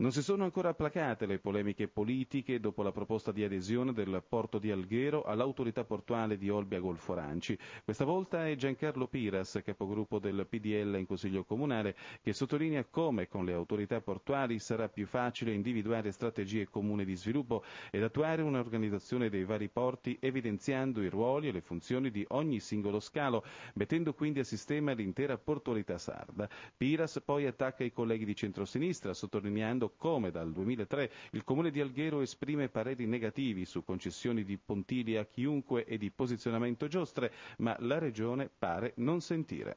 Non si sono ancora placate le polemiche politiche dopo la proposta di adesione del porto di Alghero all'autorità portuale di Olbia Golfo Aranci. Questa volta è Giancarlo Piras, capogruppo del PDL in Consiglio Comunale, che sottolinea come con le autorità portuali sarà più facile individuare strategie comuni di sviluppo ed attuare un'organizzazione dei vari porti evidenziando i ruoli e le funzioni di ogni singolo scalo, mettendo quindi a sistema l'intera portualità sarda. Piras poi attacca i colleghi di centrosinistra, sottolineando visto come dal 2003 il Comune di Alghero esprime pareri negativi su concessioni di pontili a chiunque e di posizionamento giostre, ma la Regione pare non sentire.